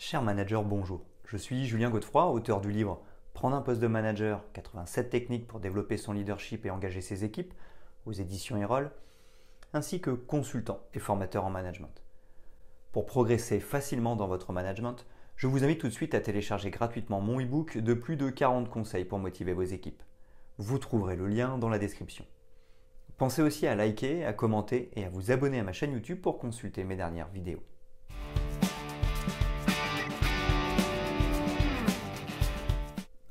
Cher manager, bonjour. Je suis Julien Godefroy, auteur du livre Prendre un poste de manager 87 techniques pour développer son leadership et engager ses équipes aux éditions Erol, ainsi que consultant et formateur en management. Pour progresser facilement dans votre management, je vous invite tout de suite à télécharger gratuitement mon e-book de plus de 40 conseils pour motiver vos équipes. Vous trouverez le lien dans la description. Pensez aussi à liker, à commenter et à vous abonner à ma chaîne YouTube pour consulter mes dernières vidéos.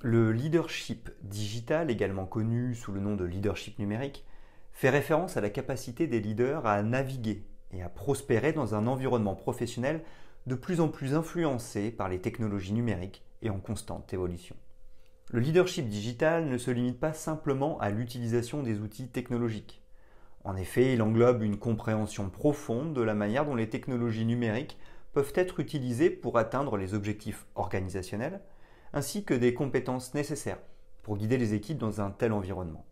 Le leadership digital, également connu sous le nom de leadership numérique, fait référence à la capacité des leaders à naviguer et à prospérer dans un environnement professionnel de plus en plus influencé par les technologies numériques et en constante évolution. Le leadership digital ne se limite pas simplement à l'utilisation des outils technologiques. En effet, il englobe une compréhension profonde de la manière dont les technologies numériques peuvent être utilisées pour atteindre les objectifs organisationnels, ainsi que des compétences nécessaires pour guider les équipes dans un tel environnement.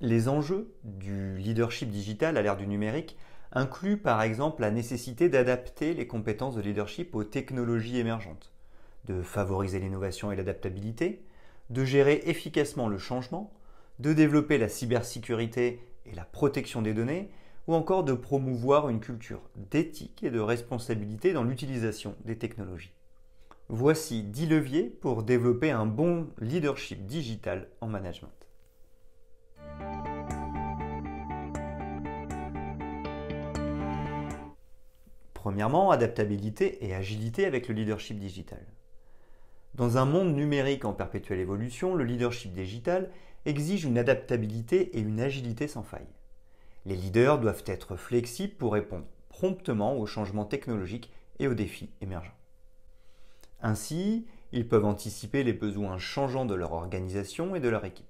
Les enjeux du leadership digital à l'ère du numérique incluent par exemple la nécessité d'adapter les compétences de leadership aux technologies émergentes, de favoriser l'innovation et l'adaptabilité, de gérer efficacement le changement, de développer la cybersécurité et la protection des données, ou encore de promouvoir une culture d'éthique et de responsabilité dans l'utilisation des technologies. Voici 10 leviers pour développer un bon leadership digital en management. Premièrement, adaptabilité et agilité avec le leadership digital. Dans un monde numérique en perpétuelle évolution, le leadership digital exige une adaptabilité et une agilité sans faille. Les leaders doivent être flexibles pour répondre promptement aux changements technologiques et aux défis émergents. Ainsi, ils peuvent anticiper les besoins changeants de leur organisation et de leur équipe.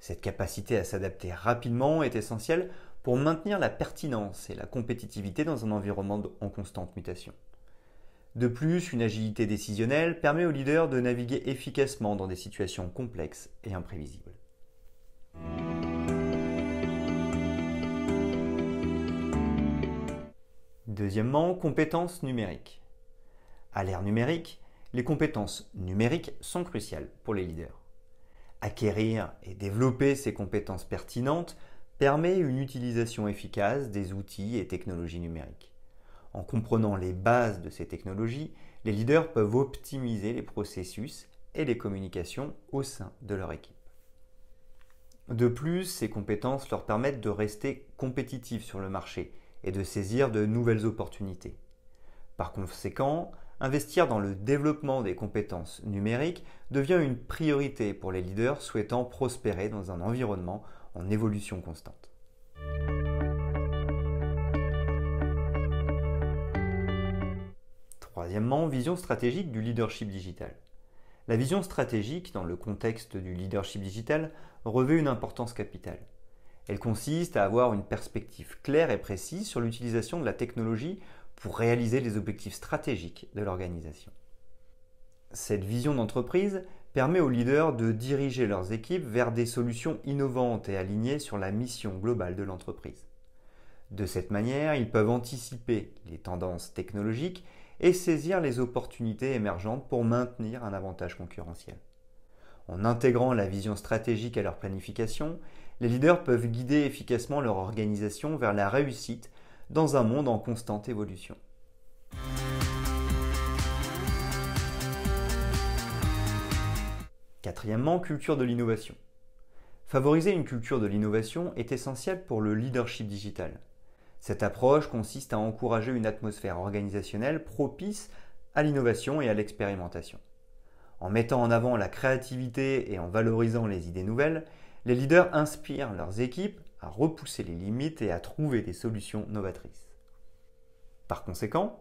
Cette capacité à s'adapter rapidement est essentielle pour maintenir la pertinence et la compétitivité dans un environnement en constante mutation. De plus, une agilité décisionnelle permet aux leaders de naviguer efficacement dans des situations complexes et imprévisibles. Deuxièmement, compétences numériques. À l'ère numérique, les compétences numériques sont cruciales pour les leaders. Acquérir et développer ces compétences pertinentes permet une utilisation efficace des outils et technologies numériques. En comprenant les bases de ces technologies, les leaders peuvent optimiser les processus et les communications au sein de leur équipe. De plus, ces compétences leur permettent de rester compétitifs sur le marché et de saisir de nouvelles opportunités. Par conséquent, investir dans le développement des compétences numériques devient une priorité pour les leaders souhaitant prospérer dans un environnement en évolution constante. Troisièmement, vision stratégique du leadership digital. La vision stratégique, dans le contexte du leadership digital, revêt une importance capitale. Elle consiste à avoir une perspective claire et précise sur l'utilisation de la technologie pour réaliser les objectifs stratégiques de l'organisation. Cette vision d'entreprise permet aux leaders de diriger leurs équipes vers des solutions innovantes et alignées sur la mission globale de l'entreprise. De cette manière, ils peuvent anticiper les tendances technologiques et saisir les opportunités émergentes pour maintenir un avantage concurrentiel. En intégrant la vision stratégique à leur planification, les leaders peuvent guider efficacement leur organisation vers la réussite dans un monde en constante évolution. Quatrièmement, culture de l'innovation. Favoriser une culture de l'innovation est essentiel pour le leadership digital. Cette approche consiste à encourager une atmosphère organisationnelle propice à l'innovation et à l'expérimentation. En mettant en avant la créativité et en valorisant les idées nouvelles, les leaders inspirent leurs équipes à repousser les limites et à trouver des solutions novatrices. Par conséquent,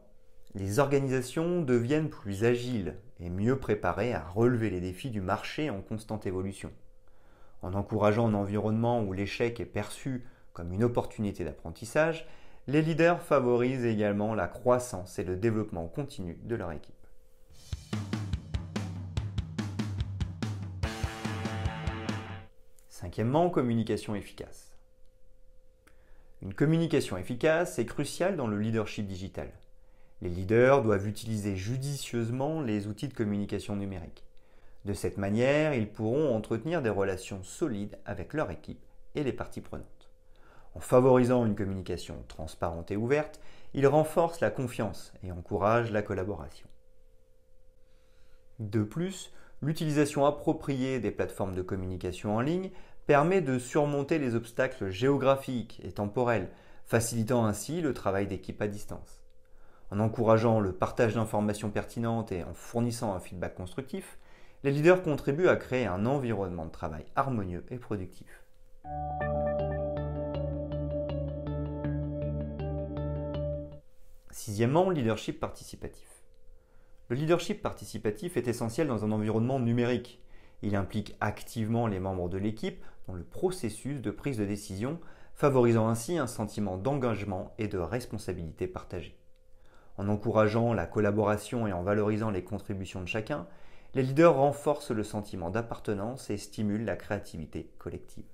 les organisations deviennent plus agiles et mieux préparées à relever les défis du marché en constante évolution. En encourageant un environnement où l'échec est perçu comme une opportunité d'apprentissage, les leaders favorisent également la croissance et le développement continu de leur équipe. Cinquièmement, communication efficace. Une communication efficace est cruciale dans le leadership digital. Les leaders doivent utiliser judicieusement les outils de communication numérique. De cette manière, ils pourront entretenir des relations solides avec leur équipe et les parties prenantes. En favorisant une communication transparente et ouverte, ils renforcent la confiance et encouragent la collaboration. De plus, l'utilisation appropriée des plateformes de communication en ligne permet de surmonter les obstacles géographiques et temporels, facilitant ainsi le travail d'équipe à distance. En encourageant le partage d'informations pertinentes et en fournissant un feedback constructif, les leaders contribuent à créer un environnement de travail harmonieux et productif. Sixièmement, leadership participatif. Le leadership participatif est essentiel dans un environnement numérique, il implique activement les membres de l'équipe dans le processus de prise de décision, favorisant ainsi un sentiment d'engagement et de responsabilité partagée. En encourageant la collaboration et en valorisant les contributions de chacun, les leaders renforcent le sentiment d'appartenance et stimulent la créativité collective.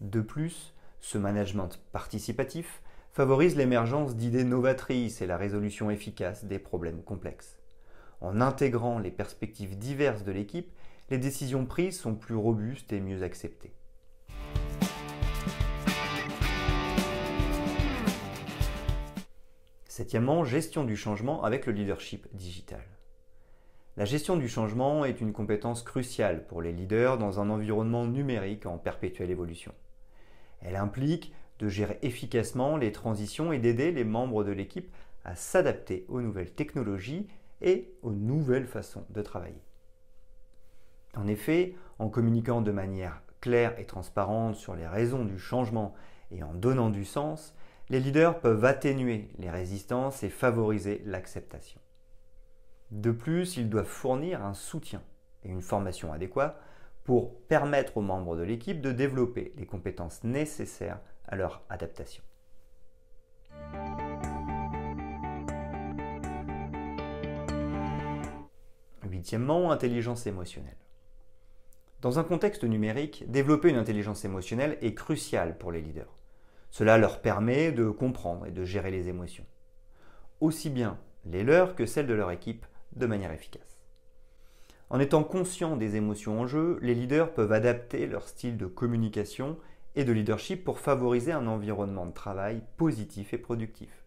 De plus, ce management participatif favorise l'émergence d'idées novatrices et la résolution efficace des problèmes complexes. En intégrant les perspectives diverses de l'équipe, les décisions prises sont plus robustes et mieux acceptées. Septièmement, gestion du changement avec le leadership digital. La gestion du changement est une compétence cruciale pour les leaders dans un environnement numérique en perpétuelle évolution. Elle implique de gérer efficacement les transitions et d'aider les membres de l'équipe à s'adapter aux nouvelles technologies et aux nouvelles façons de travailler. En effet, en communiquant de manière claire et transparente sur les raisons du changement et en donnant du sens, les leaders peuvent atténuer les résistances et favoriser l'acceptation. De plus, ils doivent fournir un soutien et une formation adéquats pour permettre aux membres de l'équipe de développer les compétences nécessaires à leur adaptation. Huitièmement, intelligence émotionnelle. Dans un contexte numérique, développer une intelligence émotionnelle est crucial pour les leaders. Cela leur permet de comprendre et de gérer les émotions, aussi bien les leurs que celles de leur équipe, de manière efficace. En étant conscients des émotions en jeu, les leaders peuvent adapter leur style de communication et de leadership pour favoriser un environnement de travail positif et productif.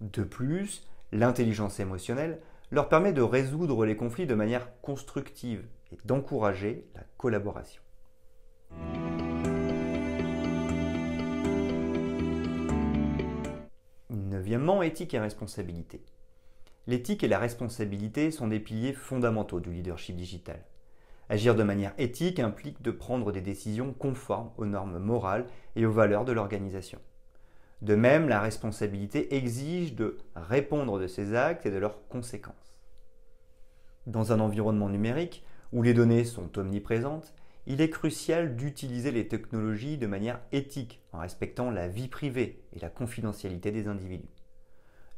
De plus, l'intelligence émotionnelle leur permet de résoudre les conflits de manière constructive et d'encourager la collaboration. Neuvièmement, éthique et responsabilité. L'éthique et la responsabilité sont des piliers fondamentaux du leadership digital. Agir de manière éthique implique de prendre des décisions conformes aux normes morales et aux valeurs de l'organisation. De même, la responsabilité exige de répondre de ses actes et de leurs conséquences. Dans un environnement numérique où les données sont omniprésentes, il est crucial d'utiliser les technologies de manière éthique en respectant la vie privée et la confidentialité des individus.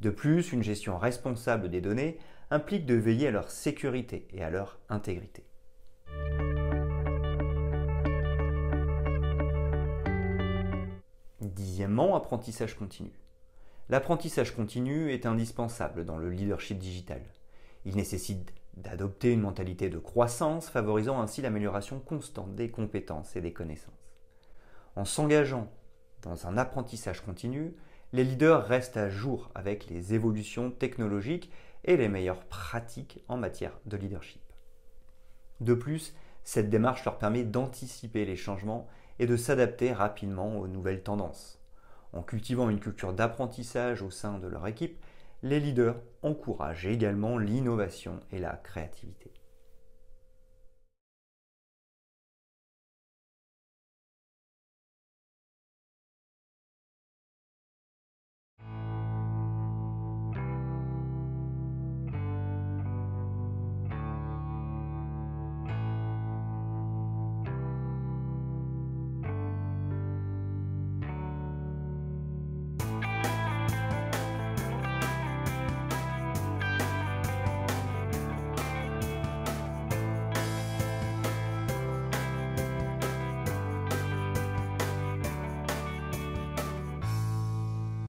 De plus, une gestion responsable des données implique de veiller à leur sécurité et à leur intégrité. Dixièmement, apprentissage continu. L'apprentissage continu est indispensable dans le leadership digital. Il nécessite d'adopter une mentalité de croissance favorisant ainsi l'amélioration constante des compétences et des connaissances. En s'engageant dans un apprentissage continu, les leaders restent à jour avec les évolutions technologiques et les meilleures pratiques en matière de leadership. De plus, cette démarche leur permet d'anticiper les changements et de s'adapter rapidement aux nouvelles tendances. En cultivant une culture d'apprentissage au sein de leur équipe, les leaders encouragent également l'innovation et la créativité.